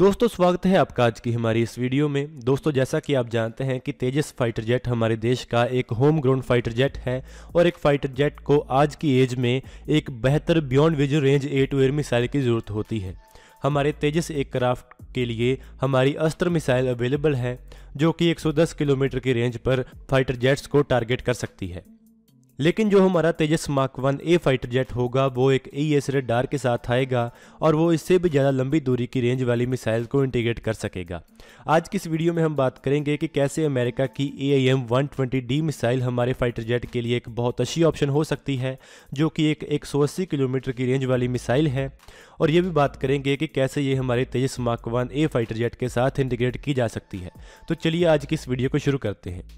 दोस्तों स्वागत है आपका आज की हमारी इस वीडियो में दोस्तों जैसा कि आप जानते हैं कि तेजस फाइटर जेट हमारे देश का एक होम ग्राउंड फाइटर जेट है और एक फाइटर जेट को आज की एज में एक बेहतर beyond vision range air to air missile की ज़रूरत होती है हमारे तेजस एयरक्राफ्ट के लिए हमारी अस्त्र मिसाइल अवेलेबल है जो कि 110 किलोमीटर की रेंज पर फाइटर जेट्स को टारगेट कर सकती है लेकिन जो हमारा Tejas mark one A fighter jet होगा वो एक ई एस e रेडार के साथ आएगा और वो इससे भी ज़्यादा लंबी दूरी की रेंज वाली मिसाइल को इंटीग्रेट कर सकेगा आज की इस वीडियो में हम बात करेंगे कि कैसे अमेरिका की A I M one twenty D missile हमारे फाइटर जेट के लिए एक बहुत अच्छी ऑप्शन हो सकती है जो कि एक एक सौ अस्सी किलोमीटर की रेंज वाली मिसाइल है और ये भी बात करेंगे कि कैसे ये हमारे Tejas mark one A fighter jet के साथ इंटीग्रेट की जा सकती है तो चलिए आज की इस वीडियो को शुरू करते हैं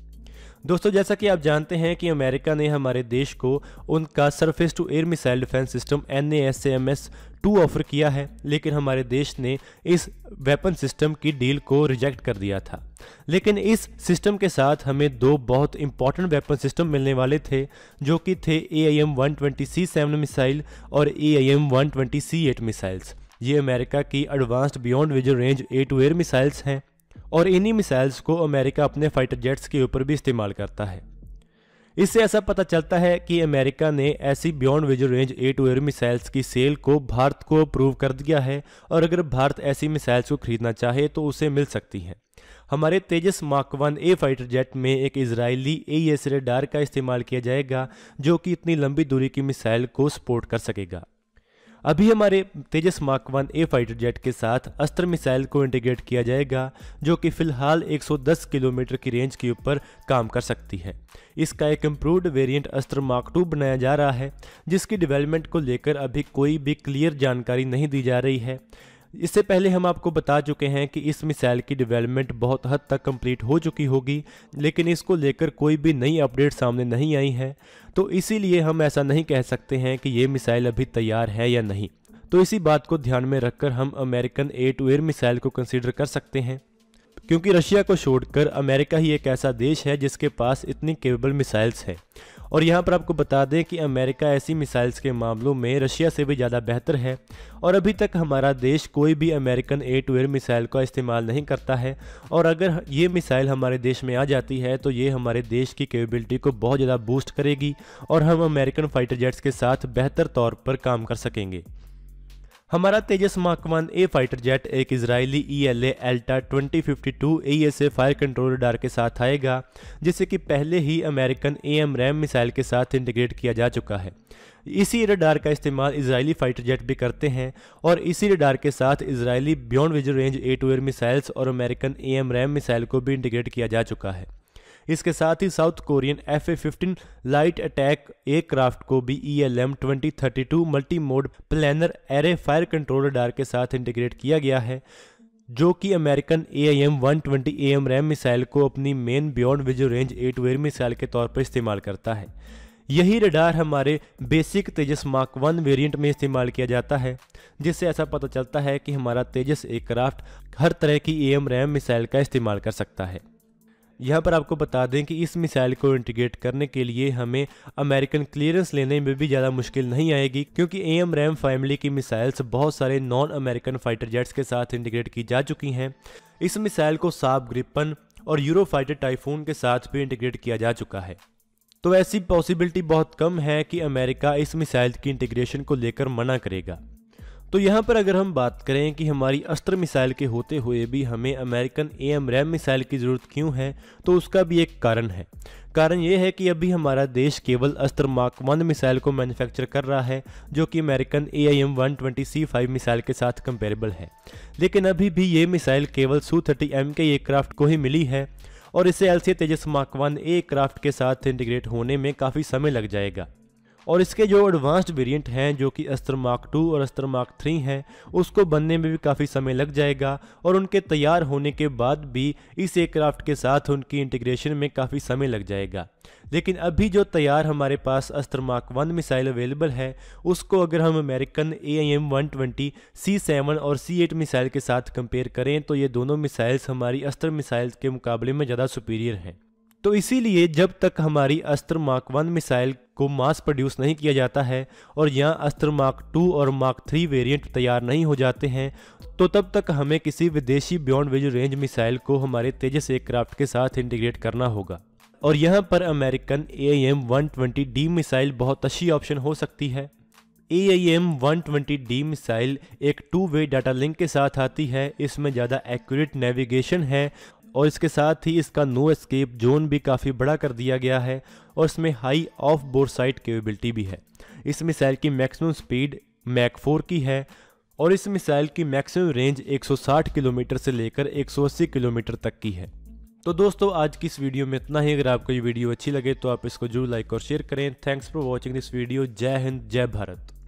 दोस्तों जैसा कि आप जानते हैं कि अमेरिका ने हमारे देश को उनका surface to air missile defence system N S M S two offer किया है लेकिन हमारे देश ने इस वेपन सिस्टम की डील को रिजेक्ट कर दिया था लेकिन इस सिस्टम के साथ हमें दो बहुत इंपॉर्टेंट वेपन सिस्टम मिलने वाले थे जो कि थे A I M one twenty C seven missile और A I M one twenty C eight missiles ये अमेरिका की advanced beyond vision range air to air missiles हैं और इन्हीं मिसाइल्स को अमेरिका अपने फाइटर जेट्स के ऊपर भी इस्तेमाल करता है इससे ऐसा पता चलता है कि अमेरिका ने ऐसी beyond visual range air to air missiles की सेल को भारत को अप्रूव कर दिया है और अगर भारत ऐसी मिसाइल्स को खरीदना चाहे तो उसे मिल सकती है हमारे Tejas mark one A fighter jet में एक इजरायली ए एस रेडार का इस्तेमाल किया जाएगा जो कि इतनी लंबी दूरी की मिसाइल को सपोर्ट कर सकेगा अभी हमारे Tejas mark one A fighter jet के साथ अस्त्र मिसाइल को इंटीग्रेट किया जाएगा जो कि फिलहाल 110 किलोमीटर की रेंज के ऊपर काम कर सकती है इसका एक improved variant Astra mark two बनाया जा रहा है जिसकी डिवेलपमेंट को लेकर अभी कोई भी क्लियर जानकारी नहीं दी जा रही है इससे पहले हम आपको बता चुके हैं कि इस मिसाइल की डेवलपमेंट बहुत हद तक कंप्लीट हो चुकी होगी लेकिन इसको लेकर कोई भी नई अपडेट सामने नहीं आई है तो इसीलिए हम ऐसा नहीं कह सकते हैं कि ये मिसाइल अभी तैयार है या नहीं तो इसी बात को ध्यान में रखकर हम American air to air missile को कंसिडर कर सकते हैं क्योंकि रशिया को छोड़कर अमेरिका ही एक ऐसा देश है जिसके पास इतनी केपेबल मिसाइल्स हैं और यहाँ पर आपको बता दें कि अमेरिका ऐसी मिसाइल्स के मामलों में रशिया से भी ज़्यादा बेहतर है और अभी तक हमारा देश कोई भी American air to air missile का इस्तेमाल नहीं करता है और अगर ये मिसाइल हमारे देश में आ जाती है तो ये हमारे देश की कैपेबिलिटी को बहुत ज़्यादा बूस्ट करेगी और हम अमेरिकन फाइटर जेट्स के साथ बेहतर तौर पर काम कर सकेंगे हमारा Tejas mark one A fighter jet एक Israeli E L Elta 2052 ASA fire control radar के साथ आएगा जिसे कि पहले ही American A M RAAM missile के साथ इंटीग्रेट किया जा चुका है इसी रडार का इस्तेमाल इजरायली फाइटर जेट भी करते हैं और इसी रडार के साथ Israeli beyond vision range air to air missiles और American A M RAAM missile को भी इंटीग्रेट किया जा चुका है इसके साथ ही South Korean F A fifteen light attack aircraft को भी E L M twenty thirty two multi mode planar array fire control radar के साथ इंटीग्रेट किया गया है जो कि American A I M one twenty A M RAAM missile को अपनी main beyond vision range air to air missile के तौर पर इस्तेमाल करता है यही रडार हमारे basic Tejas mark one variant में इस्तेमाल किया जाता है जिससे ऐसा पता चलता है कि हमारा तेजस एयरक्राफ्ट हर तरह की एम रैम मिसाइल का इस्तेमाल कर सकता है यहाँ पर आपको बता दें कि इस मिसाइल को इंटीग्रेट करने के लिए हमें अमेरिकन क्लियरेंस लेने में भी ज़्यादा मुश्किल नहीं आएगी क्योंकि ए एम रैम फैमिली की मिसाइल्स बहुत सारे नॉन अमेरिकन फाइटर जेट्स के साथ इंटीग्रेट की जा चुकी हैं इस मिसाइल को साब ग्रिपन और यूरो फाइटर टाइफून के साथ भी इंटीग्रेट किया जा चुका है तो ऐसी पॉसिबिलिटी बहुत कम है कि अमेरिका इस मिसाइल की इंटीग्रेशन को लेकर मना करेगा तो यहाँ पर अगर हम बात करें कि हमारी अस्त्र मिसाइल के होते हुए भी हमें American A M RAAM missile की ज़रूरत क्यों है तो उसका भी एक कारण है कारण यह है कि अभी हमारा देश केवल अस्त्र मार्क वन मिसाइल को मैन्युफैक्चर कर रहा है जो कि American A I M one twenty C five missile के साथ कंपेरेबल है लेकिन अभी भी ये मिसाइल केवल सू थर्टी एम के एयरक्राफ्ट को ही मिली है और इसे L C Tejas mark one aircraft के साथ इंटीग्रेट होने में काफ़ी समय लग जाएगा और इसके जो एडवांस्ड वेरिएंट हैं जो कि अस्त्र मार्क टू और अस्त्र मार्क थ्री हैं उसको बनने में भी काफ़ी समय लग जाएगा और उनके तैयार होने के बाद भी इस एयरक्राफ्ट के साथ उनकी इंटीग्रेशन में काफ़ी समय लग जाएगा लेकिन अभी जो तैयार हमारे पास अस्त्र मार्क वन मिसाइल अवेलेबल है उसको अगर हम American A I M one twenty C seven और सी एट मिसाइल के साथ कंपेयर करें तो ये दोनों मिसाइल्स हमारी अस्त्र मिसाइल के मुकाबले में ज़्यादा सुपीरियर हैं तो इसीलिए जब तक हमारी अस्त्र मार्क वन मिसाइल को मास प्रोड्यूस नहीं किया जाता है और यहाँ अस्त्र मार्क टू और मार्क थ्री वेरिएंट तैयार नहीं हो जाते हैं तो तब तक हमें किसी विदेशी बियॉन्ड विज रेंज मिसाइल को हमारे तेजस एयरक्राफ्ट के साथ इंटीग्रेट करना होगा और यहाँ पर American A M one twenty D missile बहुत अच्छी ऑप्शन हो सकती है A M one twenty D missile एक टू वे डाटा लिंक के साथ आती है इसमें ज़्यादा एक्यूरेट नेविगेशन है और इसके साथ ही इसका नो एस्केप जोन भी काफ़ी बड़ा कर दिया गया है और इसमें high off bore sight capability भी है इस मिसाइल की मैक्सिमम स्पीड मैक फोर की है और इस मिसाइल की मैक्सिमम रेंज 160 किलोमीटर से लेकर 180 किलोमीटर तक की है तो दोस्तों आज की इस वीडियो में इतना ही अगर आपको ये वीडियो अच्छी लगे तो आप इसको जरूर लाइक और शेयर करें thanks for watching this video जय हिंद जय भारत